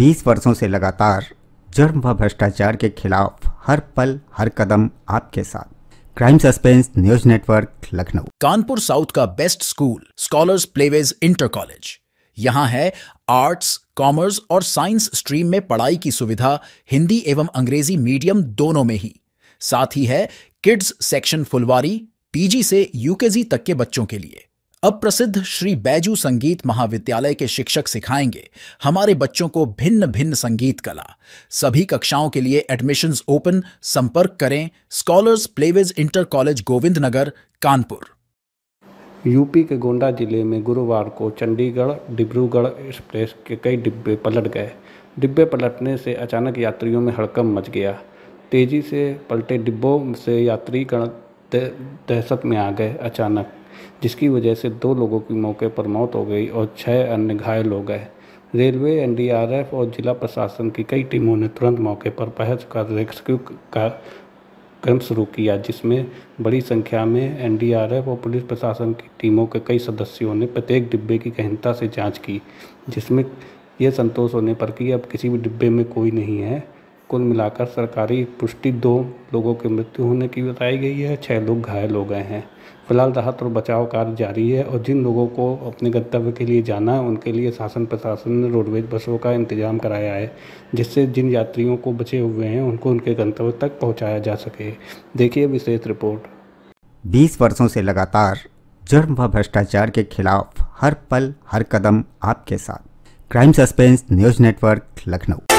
20 वर्षों से लगातार जर्म व भ्रष्टाचार के खिलाफ हर पल हर कदम आपके साथ crime suspense news network Lucknow Kanpur south का best school scholars playways inter college यहाँ है आर्ट्स कॉमर्स और साइंस स्ट्रीम में पढ़ाई की सुविधा हिंदी एवं अंग्रेजी मीडियम दोनों में ही साथ ही है किड्स सेक्शन फुलवारी पीजी से यूकेजी तक के बच्चों के लिए अब प्रसिद्ध श्री बैजू संगीत महाविद्यालय के शिक्षक सिखाएंगे हमारे बच्चों को भिन्न भिन्न संगीत कला सभी कक्षाओं के लिए एडमिशन ओपन संपर्क करें scholars playways inter college Govind Nagar Kanpur UP के गोंडा जिले में गुरुवार को चंडीगढ़ डिब्रूगढ़ एक्सप्रेस के कई डिब्बे पलट गए डिब्बे पलटने से अचानक यात्रियों में हड़कम मच गया तेजी से पलटे डिब्बों से यात्रीगण दहशत में आ गए अचानक जिसकी वजह से दो लोगों की मौके पर मौत हो गई और छः अन्य घायल हो गए रेलवे एनडीआरएफ और जिला प्रशासन की कई टीमों ने तुरंत मौके पर पहुँच कर रेस्क्यू का क्रम शुरू किया जिसमें बड़ी संख्या में एनडीआरएफ और पुलिस प्रशासन की टीमों के कई सदस्यों ने प्रत्येक डिब्बे की गहनता से जांच की जिसमें यह संतोष होने पर कि अब किसी भी डिब्बे में कोई नहीं है कुल मिलाकर सरकारी पुष्टि दो लोगों की मृत्यु होने की बताई गई है छः लोग घायल हो गए हैं फिलहाल राहत और बचाव कार्य जारी है और जिन लोगों को अपने गंतव्य के लिए जाना है उनके लिए शासन प्रशासन ने रोडवेज बसों का इंतजाम कराया है जिससे जिन यात्रियों को बचे हुए हैं उनको उनके गंतव्य तक पहुँचाया जा सके देखिए विशेष रिपोर्ट बीस वर्षों से लगातार जर्म व भ्रष्टाचार के खिलाफ हर पल हर कदम आपके साथ crime suspense news network Lucknow